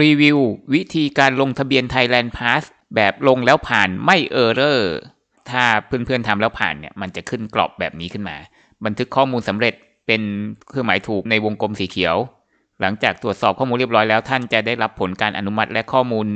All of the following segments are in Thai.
รีวิววิธีการลงทะเบียน Thailand Pass แบบลงแล้วผ่านไม่เออร์เรอร์ ถ้าเพื่อนๆทำแล้วผ่านเนี่ยมันจะขึ้นกรอบแบบนี้ขึ้นมา บันทึกข้อมูลสำเร็จเป็นเครื่องหมายถูกในวงกลมสีเขียว หลังจากตรวจสอบข้อมูลเรียบร้อยแล้ว ท่านจะได้รับผลการอนุมัติและข้อมูล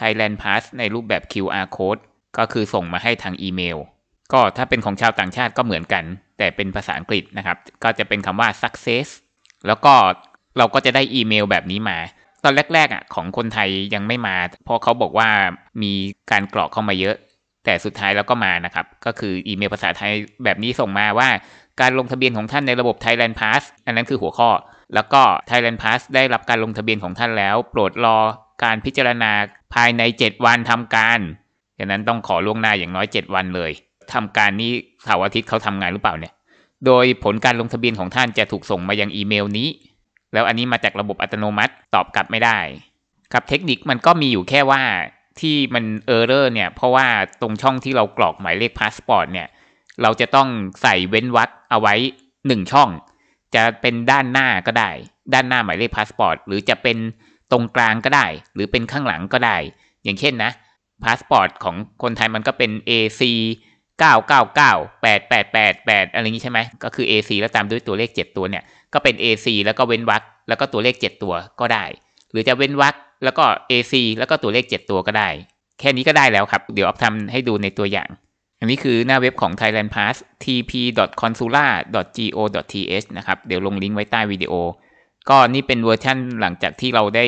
Thailand Pass ในรูปแบบ QR code ก็คือส่งมาให้ทางอีเมล ก็ถ้าเป็นของชาวต่างชาติก็เหมือนกัน แต่เป็นภาษาอังกฤษนะครับก็จะเป็นคำว่า success แล้วก็เราก็จะได้อีเมลแบบนี้มาตอนแรกๆอ่ะของคนไทยยังไม่มาเพราะเขาบอกว่ามีการกรอกเข้ามาเยอะแต่สุดท้ายแล้วก็มานะครับก็คืออีเมลภาษาไทยแบบนี้ส่งมาว่าการลงทะเบียนของท่านในระบบ Thailand Pass อันนั้นคือหัวข้อ แล้วก็ Thailand Pass ได้รับการลงทะเบียนของท่านแล้ว โปรดรอการพิจารณาภายใน 7 วันทำการดังนั้นต้องขอล่วงหน้าอย่างน้อย7วันเลย ทำการนี้เสาร์อาทิตย์เขาทำงานหรือเปล่าเนี่ย โดยผลการลงทะเบียนของท่านจะถูกส่งมายังอีเมลนี้แล้วอันนี้มาจากระบบอัตโนมัติตอบกลับไม่ได้กับเทคนิคมันก็มีอยู่แค่ว่าที่มันเออร์เรอร์เนี่ยเพราะว่าตรงช่องที่เรากรอกหมายเลขพาสปอร์ตเนี่ยเราจะต้องใส่เว้นวรรคเอาไว้หนึ่งช่องจะเป็นด้านหน้าก็ได้ ด้านหน้าหมายเลขพาสปอร์ตหรือจะเป็นตรงกลางก็ได้ หรือเป็นข้างหลังก็ได้ อย่างเช่นนะพาสปอร์ตของคนไทยมันก็เป็น AC 999 8 8 8 8 อะไรอย่างนี้ใช่ไหมก็คือ AC แล้วตามด้วยตัวเลข 7 ตัวเนี่ย ก็เป็น AC แล้วก็เว้นวรรคแล้วก็ตัวเลข 7 ตัวก็ได้ หรือจะเว้นวรรคแล้วก็ AC แล้วก็ตัวเลข 7 ตัวก็ได้ แค่นี้ก็ได้แล้วครับ เดี๋ยวอัพทำให้ดูในตัวอย่าง อันนี้คือหน้าเว็บของ Thailand Pass tp.consula.go.th นะครับเดี๋ยวลงลิงก์ไว้ใต้วิดีโอ ก็นี่เป็นเวอร์ชั่นหลังจากที่เราได้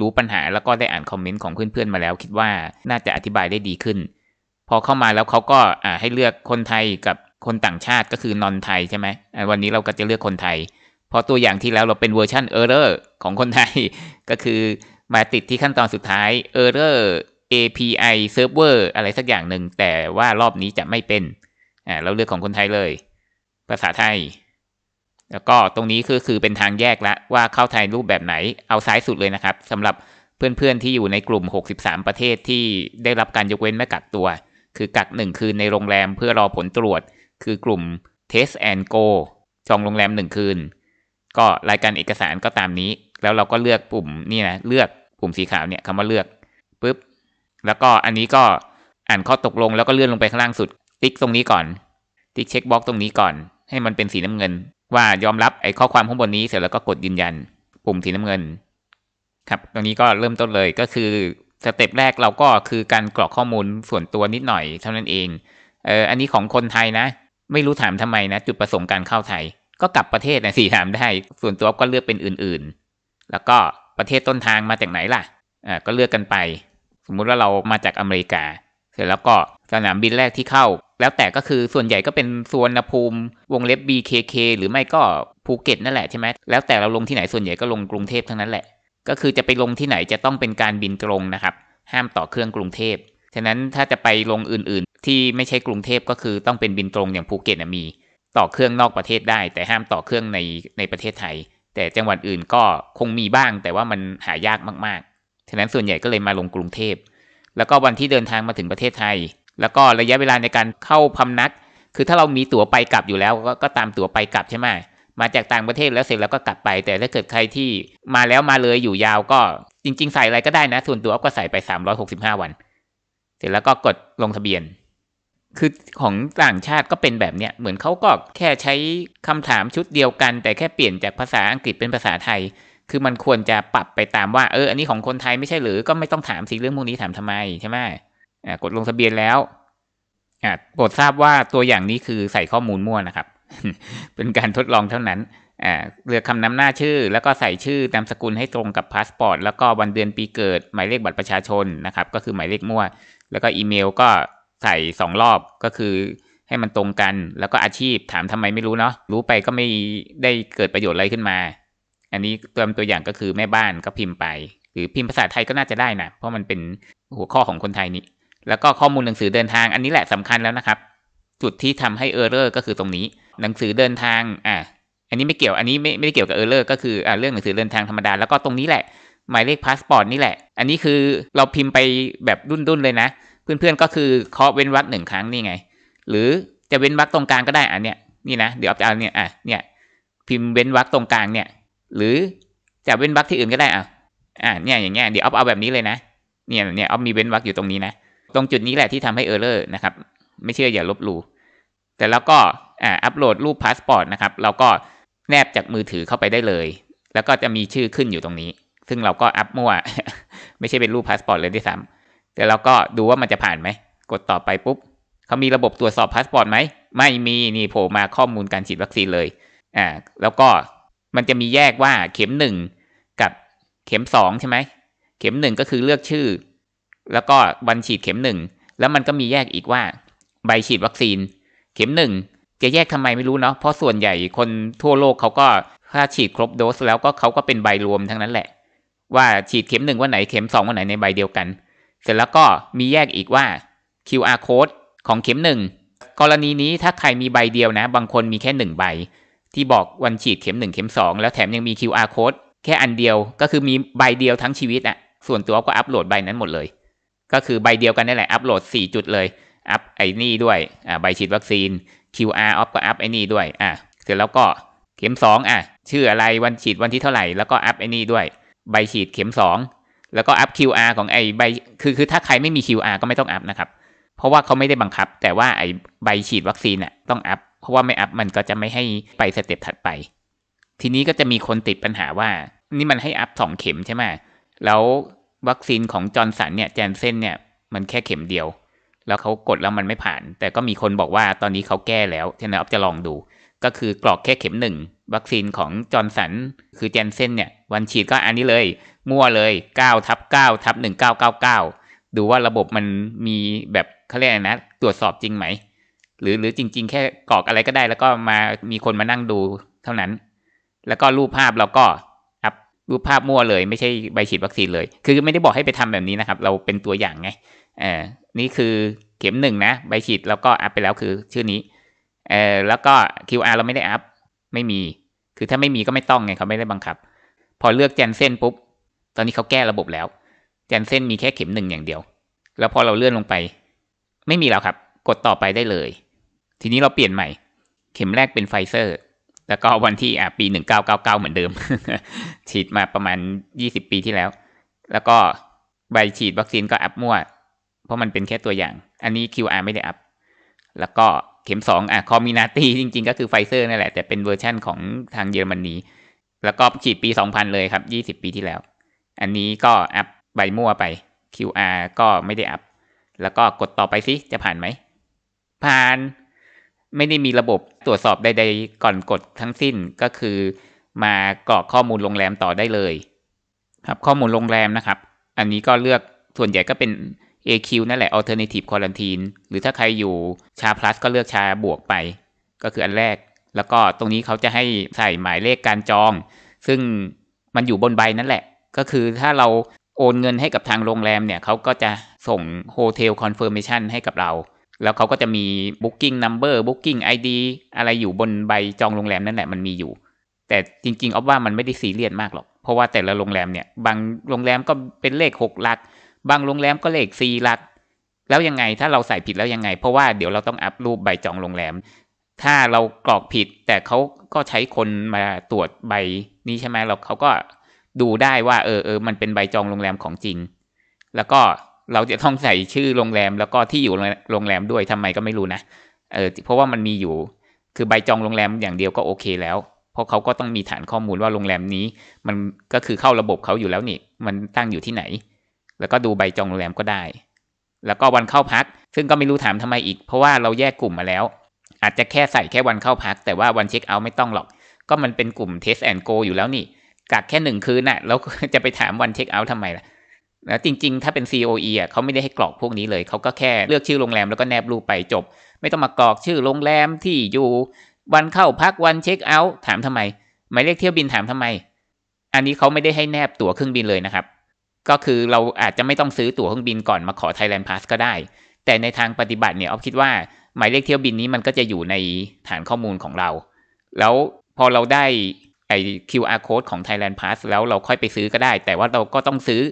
รู้ปัญหา แล้วก็ได้อ่านคอมเมนต์ของเพื่อนๆมาแล้ว คิดว่าน่าจะอธิบายได้ดีขึ้นพอเข้ามาแล้วเขาก็อ่าให้เลือกคนไทยกับคนต่างชาติก็คือนอนไทยใช่ไหมวันนี้เราก็จะเลือกคนไทยพอตัวอย่างที่แล้วเราเป็นเวอร์ชันเออร์เรอร์ของคนไทย ก็คือมาติดที่ขั้นตอนสุดท้ายเออร์เรอร์ API server อะไรสักอย่างหนึ่งแต่ว่ารอบนี้จะไม่เป็นอ่าเราเลือกของคนไทยเลย ภาษาไทย แล้วก็ตรงนี้คือคือเป็นทางแยกละ ว่าเข้าไทยรูปแบบไหนเอาซ้ายสุดเลยนะครับสำหรับเพื่อนๆที่อยู่ในกลุ่ม63 ประเทศที่ได้รับการยกเว้นแม่กักตัวคือกักหนึ่งคืน ในโรงแรมเพื่อรอผลตรวจคือกลุ่ม Test and Go จองโรงแรมหนึ่งคืนก็รายการเอกสารก็ตามนี้ แล้วเราก็เลือกปุ่มนี่นะเลือกปุ่มสีขาวเนี่ยคำว่าเลือกปุ๊บแล้วก็อันนี้ก็อ่านข้อตกลงแล้วก็เลื่อนลงไปข้างล่างสุด ติ๊กตรงนี้ก่อน ติ๊กเช็คบล็อกตรงนี้ก่อน ให้มันเป็นสีน้ำเงิน ว่ายอมรับไอ้ข้อความข้างบนนี้เสร็จแล้วก็กดยืนยัน ปุ่มสีน้ำเงิน ครับตรงนี้ก็เริ่มต้นเลยก็คือสเต็ปแรกเราก็คือการกรอกข้อมูลส่วนตัวนิดหน่อยเท่านั้นเอง เอออันนี้ของคนไทยนะ ไม่รู้ถามทำไมนะ จุดประสงค์การเข้าไทย ก็กลับประเทศนะสี่ถามได้ ส่วนตัวก็เลือกเป็นอื่นๆ แล้วก็ประเทศต้นทางมาจากไหนล่ะอ่าก็เลือกกันไป สมมุติว่าเรามาจากอเมริกา เสร็จแล้วก็สนามบินแรกที่เข้า แล้วแต่ก็คือส่วนใหญ่ก็เป็นสวนภูมิวงเล็บ BKK หรือไม่ก็ภูเก็ตนั่นแหละใช่ไหมแล้วแต่เราลงที่ไหนส่วนใหญ่ก็ลงกรุงเทพทั้งนั้นแหละก็คือจะไปลงที่ไหนจะต้องเป็นการบินตรงนะครับ ห้ามต่อเครื่องกรุงเทพฉะนั้นถ้าจะไปลงอื่นๆ ที่ไม่ใช่กรุงเทพก็คือต้องเป็นบินตรงอย่างภูเก็ตมี ต่อเครื่องนอกประเทศได้แต่ห้ามต่อเครื่องในในประเทศไทย แต่จังหวัดอื่นก็คงมีบ้าง แต่ว่ามันหายากมากๆฉะนั้นส่วนใหญ่ก็เลยมาลงกรุงเทพแล้วก็วันที่เดินทางมาถึงประเทศไทย แล้วก็ระยะเวลาในการเข้าพำนัก คือถ้าเรามีตั๋วไปกลับอยู่แล้ว ก็ตามตั๋วไปกลับใช่ไหมมาจากต่างประเทศแล้วเสร็จแล้วก็กลับไปแต่ถ้าเกิดใครที่มาแล้วมาเลยอยู่ยาวก็จริง ๆ ใส่อะไรก็ได้นะส่วนตัวก็ใส่ไป 365 วัน เสร็จแล้วก็กดลงทะเบียน คือของต่างชาติก็เป็นแบบเนี้ย เหมือนเขาก็แค่ใช้คำถามชุดเดียวกันแต่แค่เปลี่ยนจากภาษาอังกฤษเป็นภาษาไทย คือมันควรจะปรับไปตามว่า เออ อันนี้ของคนไทยไม่ใช่หรือ ก็ไม่ต้องถามสิเรื่องพวกนี้ถามทำไมใช่ไหมอ่ากดลงทะเบียนแล้วอ่าโปรดทราบว่าตัวอย่างนี้คือใส่ข้อมูลมั่วนะครับเป็นการทดลองเท่านั้นเลือกคำนำหน้าชื่อแล้วก็ใส่ชื่อนามสกุลให้ตรงกับพาสปอร์ตแล้วก็วันเดือนปีเกิดหมายเลขบัตรประชาชนนะครับ ก็คือหมายเลขมั่ว แล้วก็อีเมลก็ใส่สองรอบก็คือให้มันตรงกันแล้วก็อาชีพถามทำไมไม่รู้เนาะรู้ไปก็ไม่ได้เกิดประโยชน์อะไรขึ้นมา อันนี้ตัวตัวอย่างก็คือแม่บ้านก็พิมพ์ไป หรือพิมพ์ภาษาไทยก็น่าจะได้นะเพราะมันเป็นหัวข้อของคนไทยนี่แล้วก็ข้อมูลหนังสือเดินทาง อันนี้แหละสำคัญแล้วนะครับจุดที่ทำให้เออร์เรอร์ก็คือตรงนี้หนังสือเดินทาง อ่ะ อันนี้ไม่เกี่ยว อันนี้ไม่ไม่ได้เกี่ยวกับเออร์เลอร์ก็คือ อ่าเรื่องหนังสือเดินทางธรรมดา แล้วก็ตรงนี้แหละ หมายเลขพาสปอร์ตนี่แหละ อันนี้คือเราพิมพ์ไปแบบรุ่นๆเลยนะ เพื่อนๆก็คือเคาะเว้นวรรคหนึ่งครั้งนี่ไง หรือจะเว้นวรรคตรงกลางก็ได้อันเนี้ยนี่นะ เดี๋ยวจะเอาเนี่ย อ่ะเนี่ย พิมพ์เว้นวรรคตรงกลางเนี่ย หรือจะเว้นวรรคที่อื่นก็ได้อ่ะอ่ะเนี่ยอย่างเงี้ยเดี๋ยวเอาเอาแบบนี้เลยนะ เนี่ย เนี่ย เอา มีเว้นวรรคอยู่ตรงนี้นะ ตรงจุดนี้แหละที่ทำให้เออร์เลอร์นะครับไม่เชื่ออย่าลบหลู่แต่ แล้วก็อัปโหลดรูปพาสปอร์ตนะครับเราก็แนบจากมือถือเข้าไปได้เลย แล้วก็จะมีชื่อขึ้นอยู่ตรงนี้ ซึ่งเราก็อัพมั่ว ไม่ใช่เป็นรูปพาสปอร์ตเลยด้วยซ้ำแต่เราก็ดูว่ามันจะผ่านไหม กดต่อไปปุ๊บเขามีระบบตรวจสอบพาสปอร์ตไหม ไม่มี นี่โผล่มาข้อมูลการฉีดวัคซีนเลย อ่าแล้วก็มันจะมีแยกว่าเข็มหนึ่งกับเข็มสองใช่ไหมเข็มหนึ่งก็คือเลือกชื่อ แล้วก็วันฉีดเข็มหนึ่งแล้วมันก็มีแยกอีกว่า ใบฉีดวัคซีนเข็มหนึ่งจะแยกทำไมไม่รู้เนาะเพราะส่วนใหญ่คนทั่วโลกเขาก็ ถ้าฉีดครบโดสแล้วก็เขาก็เป็นใบรวมทั้งนั้นแหละ ว่าฉีดเข็มหนึ่งวันไหนเข็มสองวันไหนในใบเดียวกัน เสร็จแล้วก็มีแยกอีกว่า QR code ของเข็มหนึ่งกรณีนี้ถ้าใครมีใบเดียวนะ บางคนมีแค่หนึ่งใบ ที่บอกวันฉีดเข็มหนึ่งเข็มสองแล้วแถมยังมี QR code แค่อันเดียวก็คือมีใบเดียวทั้งชีวิตอะส่วนตัวก็อัปโหลดใบนั้นหมดเลย ก็คือใบเดียวกันนี่แหละอัปโหลด 4 จุดเลยอัพไอ้นี่ด้วย อ่าใบฉีดวัคซีน QR off ก็อัพไอ้นี่ด้วย อ่าเสร็จแล้วก็เข็ม 2อ่ะชื่ออะไรวันฉีดวันที่เท่าไหร่ แล้วก็อัพไอ้นี่ด้วย ใบฉีดเข็ม 2 แล้วก็อัพ QR ของไอ้ใบ คือ คือถ้าใครไม่มี QR ก็ไม่ต้องอัพนะครับ เพราะว่าเขาไม่ได้บังคับ แต่ว่าไอ้ใบฉีดวัคซีนอ่ะต้องอัพเพราะว่าไม่อัพมันก็จะไม่ให้ไปสเต็ปถัดไป ทีนี้ก็จะมีคนติดปัญหาว่า นี่มันให้อัพสองเข็มใช่ไหมแล้ววัคซีนของจอร์นสันเนี่ยแจนเซนเนี่ย มันแค่เข็มเดียวแล้วเขากด แล้วมันไม่ผ่าน แต่ก็มีคนบอกว่าตอนนี้เขาแก้แล้วีทนายออฟจะลองดู ก็คือกรอกแค่เข็มหนึ่ง วัคซีนของจอร์นสัน คือเจนเซนเนี่ย วันฉีดก็อันนี้เลยมั่วเลย9ทับ9ทับ1999 ดูว่าระบบมันมีแบบเขาเรียกนะ ตรวจสอบจริงไหมหรือหรือจริง ๆ แค่กรอกอะไรก็ได้แล้วก็มามีคนมานั่งดูเท่านั้น แล้วก็รูปภาพเราก็อัพรูปภาพมั่วเลยไม่ใช่ใบฉีดวัคซีนเลย คือไม่ได้บอกให้ไปทำแบบนี้นะครับ เราเป็นตัวอย่างไงอ่นี่คือเข็มหนึ่งนะ ใบฉีดแล้วก็อัพไปแล้วคือชื่อนี้เอ่อแล้วก็ QR เราไม่ได้อัพไม่มี คือถ้าไม่มีก็ไม่ต้องไงเขาไม่ได้บังคับ พอเลือกแจนเซนปุ๊บตอนนี้เขาแก้ระบบแล้วแจนเซนมีแค่เข็มหนึ่งอย่างเดียว แล้วพอเราเลื่อนลงไป ไม่มีแล้วครับ กดต่อไปได้เลย ทีนี้เราเปลี่ยนใหม่ เข็มแรกเป็นไฟเซอร์ แล้วก็วันที่อ่ะปีนึ่งเก้าเหมือนเดิม ฉีดมาประมาณยี่สิบปีที่แล้ว แล้วก็ใบฉีดวัคซีนก็อัพมั่วเพราะมันเป็นแค่ตัวอย่าง อันนี้ QR ไม่ได้อัพ แล้วก็เข็ม 2 อ่ะคอมมินาตีจริงๆ ก็คือไฟเซอร์นั่นแหละ แต่เป็นเวอร์ชั่นของทางเยอรมนี แล้วก็ฉีดปี 2000 เลยครับ 20 ปีที่แล้ว อันนี้ก็อัพใบมั่วไป QR ก็ไม่ได้อัพ แล้วก็กดต่อไปสิจะผ่านไหม ผ่านไม่ได้มีระบบตรวจสอบใด ๆ ก่อนกดทั้งสิ้นก็คือมากรอกข้อมูลโรงแรมต่อได้เลย ครับข้อมูลโรงแรมนะครับ อันนี้ก็เลือกส่วนใหญ่ก็เป็น AQ นั่นแหละ Alternative Quarantine หรือถ้าใครอยู่ชาพลัสก็เลือกชาบวกไป ก็คืออันแรก แล้วก็ตรงนี้เขาจะให้ใส่หมายเลขการจอง ซึ่งมันอยู่บนใบนั่นแหละ ก็คือถ้าเราโอนเงินให้กับทางโรงแรมเนี่ยเขาก็จะส่งโฮเทลคอนเฟิร์มชันให้กับเรา แล้วเขาก็จะมี Booking Number Booking ID อะไรอยู่บนใบจองโรงแรมนั่นแหละมันมีอยู่ แต่จริงๆออฟว่ามันไม่ได้ซีเรียสมากหรอกเพราะว่าแต่ละโรงแรมเนี่ย บางโรงแรมก็เป็นเลข6หลักบางโรงแรมก็เลขสี่หลัก แล้วยังไงถ้าเราใส่ผิดแล้วยังไง เพราะว่าเดี๋ยวเราต้องอัพรูปใบจองโรงแรม ถ้าเรากรอกผิดแต่เขาก็ใช้คนมาตรวจใบนี้ใช่ไหมเราเขาก็ดูได้ว่าเออเออมันเป็นใบจองโรงแรมของจริง แล้วก็เราจะต้องใส่ชื่อโรงแรมแล้วก็ที่อยู่โรงแรมด้วยทำไมก็ไม่รู้นะ เออเพราะว่ามันมีอยู่คือใบจองโรงแรมอย่างเดียวก็โอเคแล้ว เพราะเขาก็ต้องมีฐานข้อมูลว่าโรงแรมนี้ มันก็คือเข้าระบบเขาอยู่แล้วนี่มันตั้งอยู่ที่ไหนแล้วก็ดูใบจองโรงแรมก็ได้ แล้วก็วันเข้าพัก ซึ่งก็ไม่รู้ถามทำไมอีก เพราะว่าเราแยกกลุ่มมาแล้ว อาจจะแค่ใส่แค่วันเข้าพัก แต่ว่าวันเช็คเอาท์ไม่ต้องหรอก ก็มันเป็นกลุ่ม Test and Go อยู่แล้วนี่กักแค่หนึ่งคืนน่ะแล้วจะไปถามวันเช็คเอาท์ทำไมล่ะ แล้วจริงๆ ถ้าเป็น COE อ่ะเขาไม่ได้ให้กรอกพวกนี้เลย เขาก็แค่เลือกชื่อโรงแรมแล้วก็แนบรูปไปจบ ไม่ต้องมากรอกชื่อโรงแรมที่อยู่ วันเข้าพักวันเช็คเอาท์ถามทำไม หมายเลขเที่ยวบินถามทำไม อันนี้เขาไม่ได้ให้แนบตั๋วเครื่องบินเลยนะครับก็คือเราอาจจะไม่ต้องซื้อตั๋วเครื่องบินก่อนมาขอ Thailand Pass ก็ได้ แต่ในทางปฏิบัติเนี่ยออฟคิดว่าหมายเลขเที่ยวบินนี้มันก็จะอยู่ในฐานข้อมูลของเรา แล้วพอเราได้ไอ้ QR code ของ Thailand Pass แล้วเราค่อยไปซื้อก็ได้ แต่ว่าเราก็ต้องซื้อ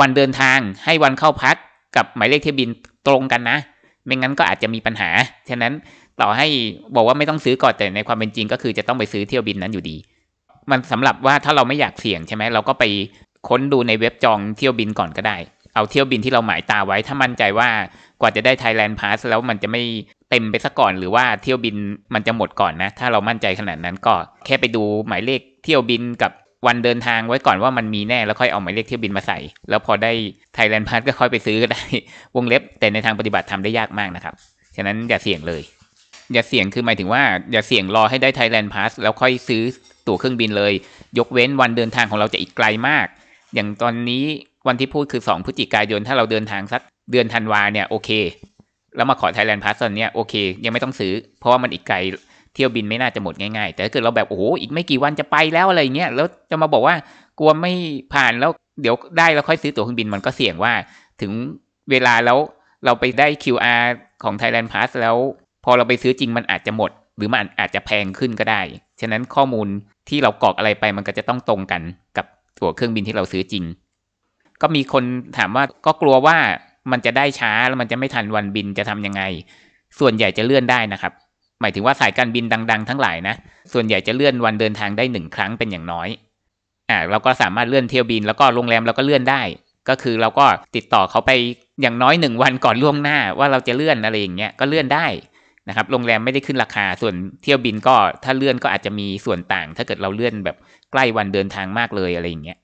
วันเดินทางให้วันเข้าพักกับหมายเลขเที่ยวบินตรงกันนะ ไม่งั้นก็อาจจะมีปัญหา ฉะนั้นต่อให้บอกว่าไม่ต้องซื้อก่อนแต่ในความเป็นจริงก็คือจะต้องไปซื้อเที่ยวบินนั้นอยู่ดี มันสำหรับว่าถ้าเราไม่อยากเสี่ยงใช่ไหมเราก็ไปค้นดูในเว็บจองเที่ยวบินก่อนก็ได้ เอาเที่ยวบินที่เราหมายตาไว้ ถ้ามั่นใจว่ากว่าจะได้ไทยแลนด์พาสแล้วมันจะไม่เต็มไปซะก่อนหรือว่าเที่ยวบินมันจะหมดก่อนนะ ถ้าเรามั่นใจขนาดนั้นก็แค่ไปดูหมายเลขเที่ยวบินกับวันเดินทางไว้ก่อนว่ามันมีแน่แล้วค่อยเอาหมายเลขเที่ยวบินมาใส่ แล้วพอได้ไทยแลนด์พาสก็ค่อยไปซื้อก็ได้ วงเล็บ แต่ในทางปฏิบัติทำได้ยากมากนะครับ ฉะนั้นอย่าเสี่ยงเลย อย่าเสี่ยง คือหมายถึงว่าอย่าเสี่ยงรอให้ได้ไทยแลนด์พาสแล้วค่อยซื้อตั๋วเครื่องบินเลย ยกเว้นวันเดินทางของเราจะอีกไกลมากอย่างตอนนี้วันที่พูดคือสองพฤศจิกายน ถ้าเราเดินทางสักเดือนธันวาเนี่ยโอเคแล้วมาขอไทยแลนด์พาสตอนเนี้ยโอเคยังไม่ต้องซื้อ เพราะว่ามันอีกไกลเที่ยวบินไม่น่าจะหมดง่ายๆ แต่ถ้าเกิดเราแบบโอ้โหอีกไม่กี่วันจะไปแล้วอะไรเงี้ยแล้วจะมาบอกว่ากลัวไม่ผ่านแล้วเดี๋ยวได้แล้วค่อยซื้อตั๋วเครื่องบินมันก็เสี่ยงว่า ถึงเวลาแล้วเราไปได้ QR ของ Thailand Pass แล้ว พอเราไปซื้อจริงมันอาจจะหมด หรือมันอาจจะแพงขึ้นก็ได้ฉะนั้นข้อมูลที่เรากรอกอะไรไปมันก็จะต้องตรงกันกับตั๋วเครื่องบินที่เราซื้อจริง ก็มีคนถามว่าก็กลัวว่ามันจะได้ช้า แล้วมันจะไม่ทันวันบินจะทํำยังไง ส่วนใหญ่จะเลื่อนได้นะครับ หมายถึงว่าสายการบินดัง ๆ ทั้งหลายนะ ส่วนใหญ่จะเลื่อนวันเดินทางได้หนึ่งครั้งเป็นอย่างน้อยอ่าเราก็สามารถเลื่อนเที่ยวบิน แล้วก็โรงแรมเราก็เลื่อนได้ ก็คือเราก็ติดต่อเขาไปอย่างน้อยหนึ่งวันก่อนล่วงหน้า ว่าเราจะเลื่อนอะไรอย่างเงี้ยก็เลื่อนได้นะครับโรงแรมไม่ได้ขึ้นราคาส่วนเที่ยวบินก็ถ้าเลื่อนก็อาจจะมีส่วนต่าง ถ้าเกิดเราเลื่อนแบบใกล้วันเดินทางมากเลยอะไรอย่างเงี้ย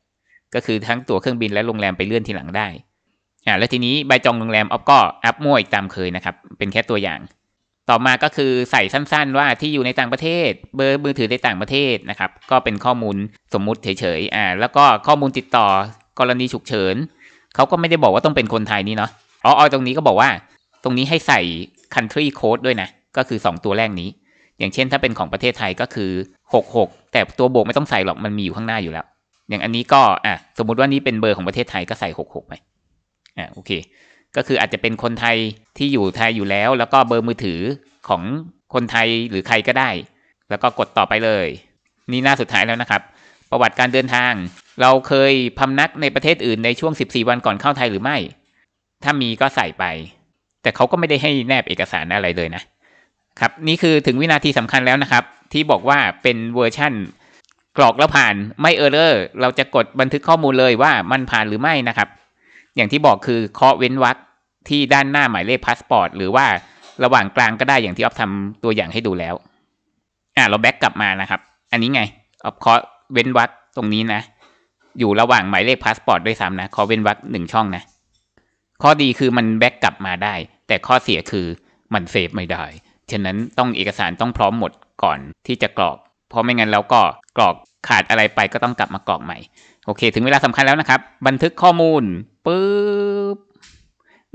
ก็คือทั้งตั๋วเครื่องบินและโรงแรมไปเลื่อนทีหลังได้อ่าแล้วทีนี้ใบจองโรงแรมออฟก็อัพมวอีกตามเคยนะครับ เป็นแค่ตัวอย่าง ต่อมาก็คือใส่สั้น ๆ ว่าที่อยู่ในต่างประเทศเบอร์มือถือในต่างประเทศนะครับก็เป็นข้อมูลสมมุติเฉยๆอ่า แล้วก็ข้อมูลติดต่อกรณีฉุกเฉินเขาก็ไม่ได้บอกว่าต้องเป็นคนไทยนี่เนาะอ๋อตรงนี้ก็บอกว่า ตรงนี้ให้ใส่ country code ด้วยนะก็คือ2ตัวแรกนี้ อย่างเช่นถ้าเป็นของประเทศไทยก็คือ66แต่ตัวบวกไม่ต้องใส่หรอกมันมีอยู่ข้างหน้าอยู่แล้ว อย่างอันนี้ก็อ่ะสมมุติว่านี้เป็นเบอร์ของประเทศไทยก็ใส่66ไปอ่ะโอเค ก็คืออาจจะเป็นคนไทยที่อยู่ไทยอยู่แล้ว แล้วก็เบอร์มือถือของคนไทยหรือใครก็ได้ แล้วก็กดต่อไปเลย นี่หน้าสุดท้ายแล้วนะครับ ประวัติการเดินทาง เราเคยพำนักในประเทศอื่น ในช่วง14วันก่อนเข้าไทยหรือไม่ถ้ามีก็ใส่ไปแต่เขาก็ไม่ได้ให้แนบเอกสารอะไรเลยนะ ครับนี่คือถึงวินาทีสำคัญแล้วนะครับ ที่บอกว่าเป็นเวอร์ชั่นกรอกแล้วผ่านไม่เออร์เรอร์เราจะกดบันทึกข้อมูลเลยว่ามันผ่านหรือไม่นะครับ อย่างที่บอกคือเคาะเว้นวรรคที่ด้านหน้าหมายเลขพาสปอร์ตหรือว่าระหว่างกลางก็ได้อย่างที่ออฟทำตัวอย่างให้ดูแล้วอ่าเราแบ็กกลับมานะครับอันนี้ไงออฟเคาะเว้นวรรคตรงนี้นะ อยู่ระหว่างหมายเลขพาสปอร์ตด้วยซ้ำนะเคาะเว้นวรรคหนึ่งช่องนะ ข้อดีคือมันแบ็กกลับมาได้แต่ข้อเสียคือมันเซฟไม่ได้ ฉะนั้นต้องเอกสารต้องพร้อมหมดก่อนที่จะกรอก เพราะไม่งั้นแล้วก็กรอกขาดอะไรไปก็ต้องกลับมากรอกใหม่ โอเค ถึงเวลาสำคัญแล้วนะครับ บันทึกข้อมูลปึ๊บ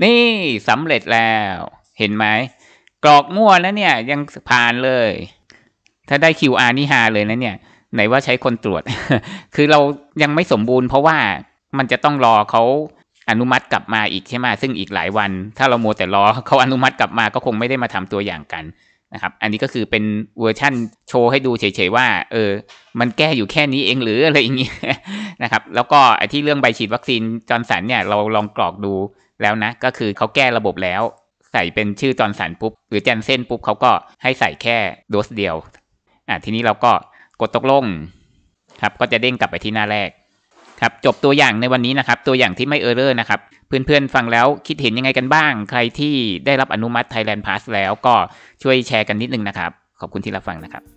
นี่สำเร็จแล้ว เห็นไหมกรอกมั่วนวเนี่ย ยังผ่านเลยถ้าได้ QR นี่ฮาเลยนะเนี่ยไหนว่าใช้คนตรวจ คือเรายังไม่สมบูรณ์ เพราะว่ามันจะต้องรอเขาอนุมัติกลับมาอีกใช่ไหมซึ่งอีกหลายวัน ถ้าเราโมแต่รอเขาอนุมัติกลับมาก็คงไม่ได้มาทำตัวอย่างกันนะครับ อันนี้ก็คือเป็นเวอร์ชั่นโชว์ให้ดูเฉยๆว่า เออ มันแก้อยู่แค่นี้เองหรืออะไรอย่างเงี้ยนะครับ แล้วก็ไอ้ที่เรื่องใบฉีดวัคซีนจอร์นสันเนี่ยเราลองกรอกดูแล้วนะ ก็คือเขาแก้ระบบแล้ว ใส่เป็นชื่อจอร์นสันปุ๊บ หรือแจนเซนปุ๊บเขาก็ให้ใส่แค่โดสเดียว อ่ะ ทีนี้เราก็กดตกลง ครับ ก็จะเด้งกลับไปที่หน้าแรกครับจบตัวอย่างในวันนี้นะครับ ตัวอย่างที่ไม่เออร์เรอร์นะครับ เพื่อนๆ ฟังแล้วคิดเห็นยังไงกันบ้าง ใครที่ได้รับอนุมัติ Thailand Pass แล้วก็ช่วยแชร์กันนิดนึงนะครับ ขอบคุณที่รับฟังนะครับ